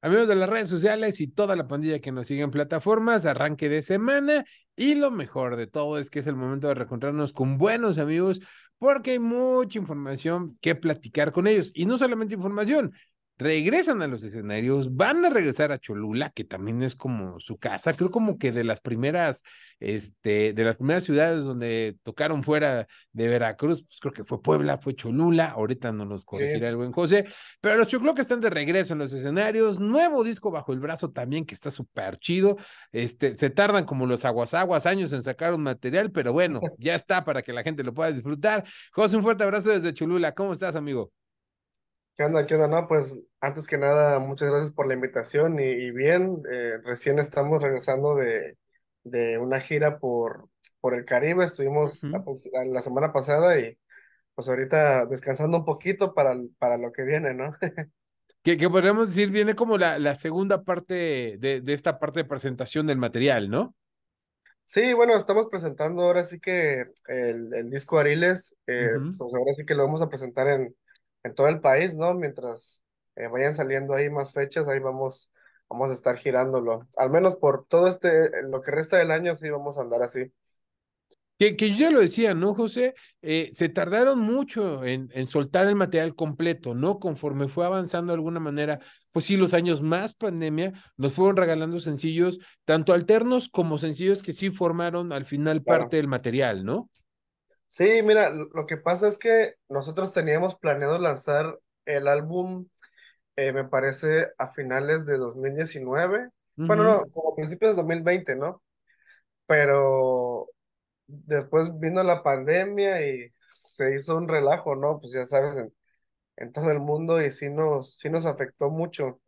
Amigos de las redes sociales y toda la pandilla que nos sigue en plataformas, arranque de semana y lo mejor de todo es que es el momento de reencontrarnos con buenos amigos porque hay mucha información que platicar con ellos y no solamente información, regresan a los escenarios, van a regresar a Cholula, que también es como su casa, creo como que de las primeras, este, de las primeras ciudades donde tocaron fuera de Veracruz, pues creo que fue Puebla, fue Cholula, ahorita no nos corregirá el buen José, pero los que están de regreso en los escenarios, nuevo disco bajo el brazo también, que está súper chido, este, se tardan como los aguasaguas años en sacar un material, pero bueno, ya está para que la gente lo pueda disfrutar. José, un fuerte abrazo desde Cholula, ¿cómo estás, amigo? ¿Qué onda? ¿Qué onda? No, pues antes que nada, muchas gracias por la invitación y, bien, eh, recién estamos regresando de, de una gira por, por el Caribe, estuvimos la, semana pasada y pues ahorita descansando un poquito para, para lo que viene, ¿no? que, podríamos decir, viene como la, la segunda parte de, esta parte de presentación del material, ¿no? Sí, bueno, estamos presentando ahora sí que el, disco Ariles, eh, pues ahora sí que lo vamos a presentar en, en todo el país, ¿no? Mientras eh, vayan saliendo ahí más fechas, ahí vamos, vamos a estar girándolo. Al menos por todo este, lo que resta del año, sí vamos a andar así. Que, yo ya lo decía, ¿no, José? Eh, se tardaron mucho en, en, soltar el material completo, ¿no? Conforme fue avanzando de alguna manera, pues sí, los años más pandemia nos fueron regalando sencillos, tanto alternos como sencillos que sí formaron al final parte del material, ¿no? Sí, mira, lo que pasa es que nosotros teníamos planeado lanzar el álbum eh, me parece, a finales de 2019. Bueno, no, como principios de 2020, ¿no? Pero después vino la pandemia y se hizo un relajo, ¿no? Pues ya sabes, en, todo el mundo y sí nos, sí nos afectó mucho.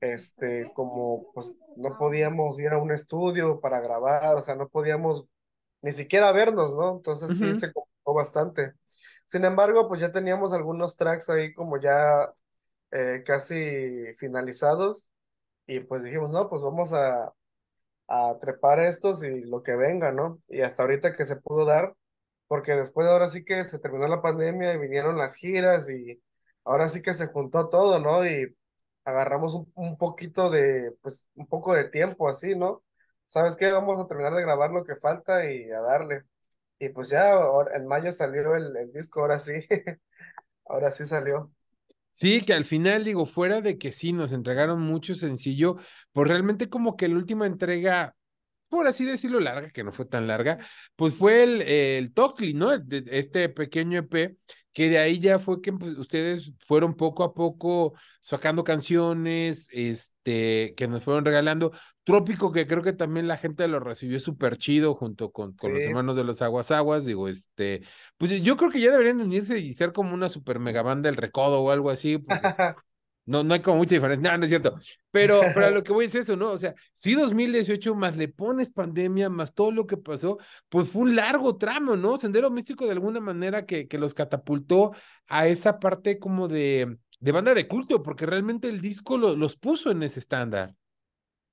Este, como pues no podíamos ir a un estudio para grabar, o sea, no podíamos ni siquiera vernos, ¿no? Entonces sí se complicó bastante. Sin embargo, pues ya teníamos algunos tracks ahí como ya eh, casi finalizados y pues dijimos, no, pues vamos a, a trepar estos y lo que venga, ¿no? Y hasta ahorita que se pudo dar, porque después de ahora sí que se terminó la pandemia y vinieron las giras y ahora sí que se juntó todo, ¿no? Y agarramos un, poquito de, pues un poco de tiempo así, ¿no? ¿Sabes qué? Vamos a terminar de grabar lo que falta y a darle. Y pues ya en mayo salió el, el disco, ahora sí, ahora sí salió. Sí, que al final, digo, fuera de que sí, nos entregaron mucho sencillo, pues realmente como que la última entrega, por así decirlo, larga, que no fue tan larga, pues fue el, el Tocli, ¿no? Este pequeño EP, que de ahí ya fue que pues, ustedes fueron poco a poco sacando canciones, este, que nos fueron regalando, Trópico, que creo que también la gente lo recibió súper chido junto con, con los hermanos de los Aguas Aguas. Digo, este, pues yo creo que ya deberían unirse y ser como una super mega banda del recodo o algo así. no, no hay como mucha diferencia. No, no es cierto. Pero, para lo que voy es eso, ¿no? O sea, si 2018 más le pones pandemia, más todo lo que pasó, pues fue un largo tramo, ¿no? Sendero Místico de alguna manera que, que los catapultó a esa parte como de, de banda de culto, porque realmente el disco los puso en ese estándar.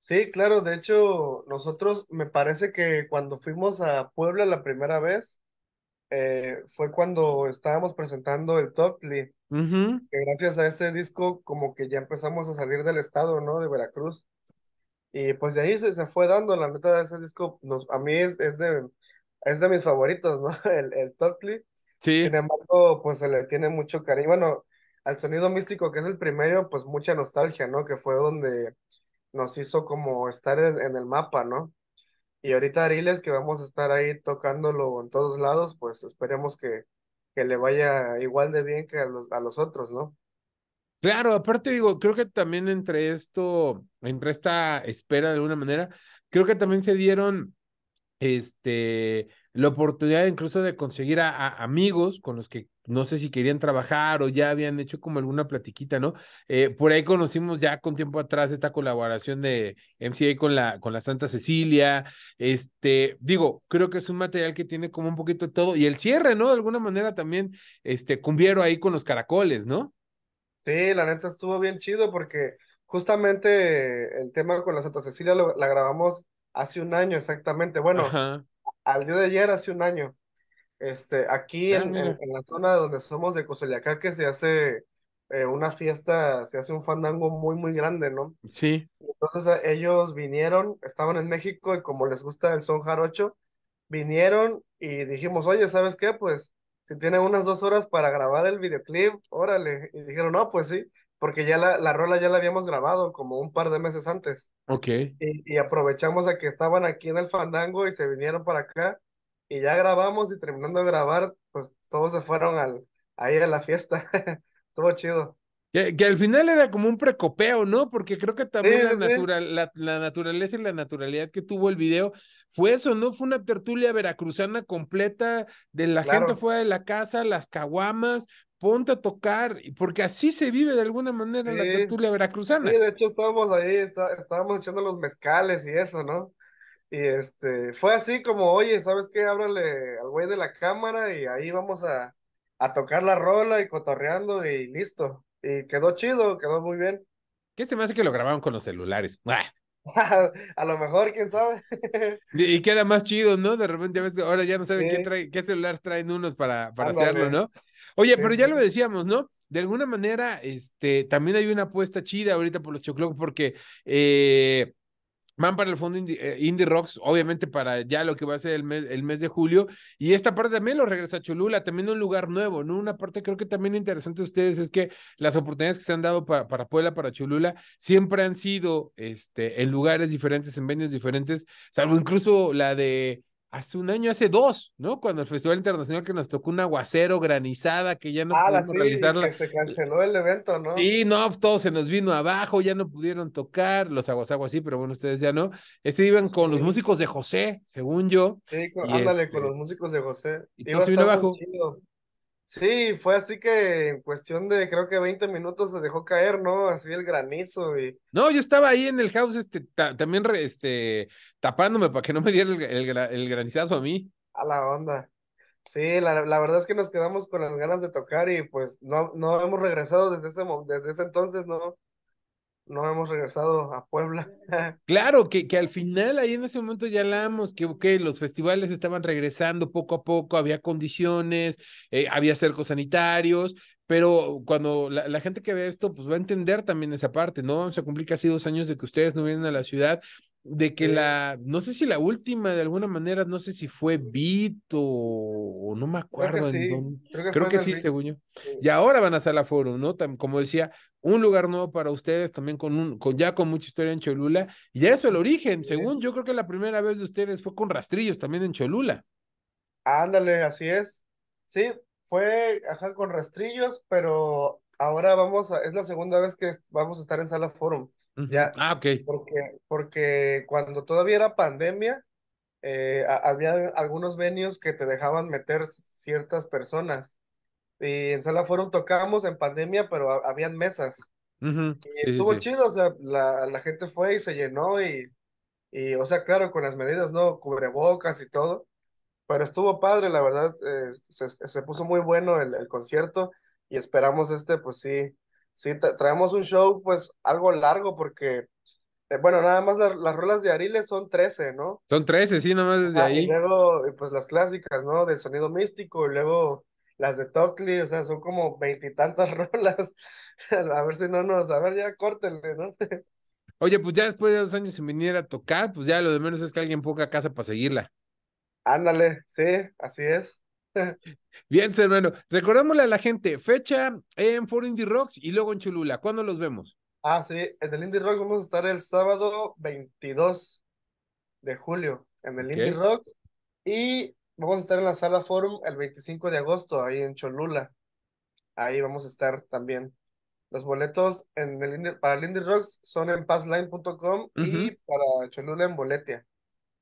Sí, claro, de hecho, nosotros me parece que cuando fuimos a Puebla la primera vez, eh, fue cuando estábamos presentando el Totli, que gracias a ese disco como que ya empezamos a salir del estado, ¿no? De Veracruz. Y pues de ahí se, fue dando, la neta, ese disco nos, a mí es, de, es de mis favoritos, ¿no? El, el Totli. Sí. Sin embargo, pues se le tiene mucho cariño. Bueno, al sonido místico, que es el primero, pues mucha nostalgia, ¿no? Que fue donde nos hizo como estar en, el mapa, ¿no? Y ahorita Ariles, que vamos a estar ahí tocándolo en todos lados, pues esperemos que, que le vaya igual de bien que a los, a los otros, ¿no? Claro, aparte digo, creo que también entre esto, entre esta espera de alguna manera, creo que también se dieron, este, la oportunidad incluso de conseguir a, amigos con los que no sé si querían trabajar o ya habían hecho como alguna platiquita, ¿no? Eh, por ahí conocimos ya con tiempo atrás esta colaboración de MCA con la, con la Santa Cecilia. Este, digo, creo que es un material que tiene como un poquito de todo. Y el cierre, ¿no? De alguna manera también, este, ahí con los caracoles, ¿no? Sí, la neta estuvo bien chido porque justamente el tema con la Santa Cecilia lo, la grabamos hace un año exactamente. Bueno, Ajá al día de ayer, hace un año. Este, aquí ah, en, la zona donde somos de Cozoliacá, que se hace eh, una fiesta, se hace un fandango muy, muy grande, ¿no? Sí. Entonces eh, ellos vinieron, estaban en México y como les gusta el son jarocho, vinieron y dijimos, oye, ¿sabes qué? Pues si tienen unas dos horas para grabar el videoclip, órale. Y dijeron, no, pues sí porque ya la, rola ya la habíamos grabado como un par de meses antes. okay Y, aprovechamos a que estaban aquí en el fandango y se vinieron para acá y ya grabamos y terminando de grabar, pues todos se fueron al, ahí a la fiesta. Estuvo chido. Que, al final era como un precopeo, ¿no? Porque creo que también la, la, naturaleza y la naturalidad que tuvo el video fue eso, ¿no? Fue una tertulia veracruzana completa, de la gente fuera de la casa, las caguamas, ponte a tocar, porque así se vive de alguna manera la tertulia veracruzana. Sí, de hecho estábamos ahí, estábamos echando los mezcales y eso, ¿no? Y este, fue así como, oye, ¿sabes qué? Ábrale al güey de la cámara y ahí vamos a, a tocar la rola y cotorreando y listo. Y quedó chido, quedó muy bien. ¿Qué se me hace que lo grabaron con los celulares? a lo mejor, quién sabe. y queda más chido, ¿no? De repente, ahora ya no saben qué, celular traen unos para, para hacerlo, ¿no? Oye, pero ya lo decíamos, ¿no? De alguna manera, este, también hay una apuesta chida ahorita por los choclocos, porque eh, van para el fondo eh, Indie, Rocks, obviamente para ya lo que va a ser el mes, el mes de julio. Y esta parte también lo regresa a Cholula, también un lugar nuevo, ¿no? Una parte creo que también interesante de ustedes es que las oportunidades que se han dado para, para Puebla, para Cholula, siempre han sido este, en lugares diferentes, en venues diferentes, salvo incluso la de hace un año, hace dos, ¿no? Cuando el Festival Internacional que nos tocó un aguacero, granizada, que ya no ah, sí, Que se canceló el evento, ¿no? Sí, no, pues, todo se nos vino abajo, ya no pudieron tocar, los aguas aguas, sí, pero bueno, ustedes ya no. Este iban con los músicos de José, según yo. Sí, con, ándale, con este los músicos de José. Y todo se vino abajo. Sí, fue así que en cuestión de creo que 20 minutos se dejó caer, ¿no? Así el granizo y... No, yo estaba ahí en el house este, también este, tapándome para que no me diera el, el, granizazo a mí. A la onda. Sí, la, la, verdad es que nos quedamos con las ganas de tocar y pues no, no hemos regresado desde ese, desde ese entonces, ¿no? no hemos regresado a Puebla. Claro, que, que al final ahí en ese momento ya hablamos que los festivales estaban regresando poco a poco, había condiciones, eh, había cercos sanitarios, pero cuando la, la, gente que ve esto, pues va a entender también esa parte, ¿no? se complica cumplir casi dos años de que ustedes no vienen a la ciudad de que la, no sé si la última de alguna manera, no sé si fue Vito, o, no me acuerdo. Creo que, sí. según yo. Y ahora van a Sala Forum, ¿no? como decía, un lugar nuevo para ustedes, también con un, con ya con mucha historia en Cholula. Y ya es el origen, según yo creo que la primera vez de ustedes fue con rastrillos también en Cholula. Ándale, así es. Sí, fue ajá, con rastrillos, pero ahora vamos a, es la segunda vez que vamos a estar en Sala Forum. Ya, ah, ok. Porque, porque cuando todavía era pandemia, eh, había algunos venios que te dejaban meter ciertas personas. Y en Sala fueron, tocamos en pandemia, pero habían mesas. y estuvo chido, o sea, la, la, gente fue y se llenó y, y, o sea, claro, con las medidas, ¿no? Cubrebocas y todo. Pero estuvo padre, la verdad, eh, se, se, puso muy bueno el, el concierto y esperamos este, pues sí, sí, traemos un show pues algo largo porque, eh, bueno, nada más las rolas de Ariles son 13, ¿no? Son 13, sí, nada más desde ahí. Y luego, pues las clásicas, ¿no? De sonido místico, y luego las de Tocli, o sea, son como veintitantas rolas. a ver si no nos, a ver ya córtenle, ¿no? Oye, pues ya después de dos años sin venir a tocar, pues ya lo de menos es que alguien ponga casa para seguirla. Ándale, sí, así es. Bien, hermano. Recordémosle a la gente, fecha en For Indie Rocks y luego en Cholula. ¿Cuándo los vemos? Ah, sí, en el Indie Rocks vamos a estar el sábado 22 de julio en el Indie Rocks y vamos a estar en la sala Forum el 25 de agosto ahí en Cholula. Ahí vamos a estar también. Los boletos en para el Indie Rocks son en passline.com y para Cholula en Boletia.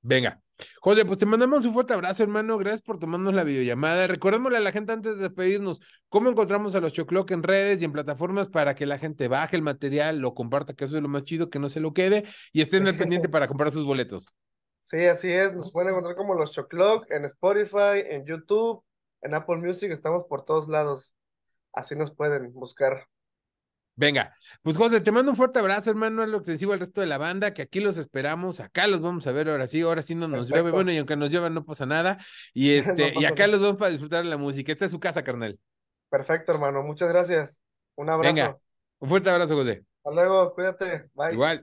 Venga. José, pues te mandamos un fuerte abrazo, hermano. Gracias por tomarnos la videollamada. Recordémosle a la gente antes de despedirnos cómo encontramos a los Choclock en redes y en plataformas para que la gente baje el material, lo comparta, que eso es lo más chido, que no se lo quede y estén al pendiente para comprar sus boletos. Sí, así es. Nos pueden encontrar como los Choclock en Spotify, en YouTube, en Apple Music. Estamos por todos lados. Así nos pueden buscar. Venga, pues José, te mando un fuerte abrazo, hermano, lo extensivo al resto de la banda, que aquí los esperamos, acá los vamos a ver ahora sí, ahora sí no nos llueve, bueno, y aunque nos llueva no pasa nada, y este, y acá los vamos para disfrutar de la música, esta es su casa, carnal. Perfecto, hermano, muchas gracias, un abrazo. un fuerte abrazo, José. Hasta luego, cuídate, bye. Igual.